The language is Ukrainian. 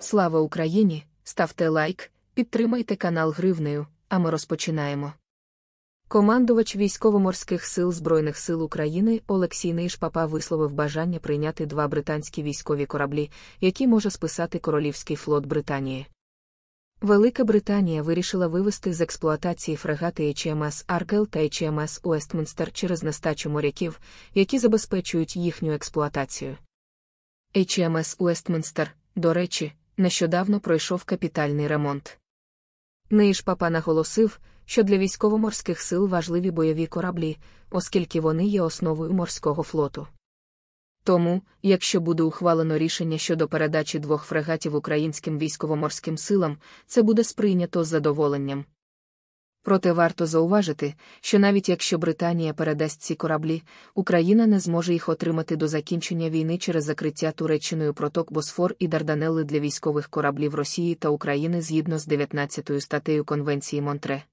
Слава Україні! Ставте лайк, підтримайте канал Гривнею, а ми розпочинаємо. Командувач військово-морських сил Збройних сил України Олексій Нейшпапа висловив бажання прийняти два британські військові кораблі, які може списати Королівський флот Британії. Велика Британія вирішила вивести з експлуатації фрегати HMS Аркел та HMS Уестмінстер через нестачу моряків, які забезпечують їхню експлуатацію. HMS Уестмінстер, до речі, нещодавно пройшов капітальний ремонт. Неїж папа наголосив, що для військово-морських сил важливі бойові кораблі, оскільки вони є основою морського флоту. Тому, якщо буде ухвалено рішення щодо передачі двох фрегатів українським військово-морським силам, це буде сприйнято з задоволенням. Проте варто зауважити, що навіть якщо Британія передасть ці кораблі, Україна не зможе їх отримати до закінчення війни через закриття Туреччиною проток Босфор і Дарданелли для військових кораблів Росії та України згідно з 19 статтею Конвенції Монтре.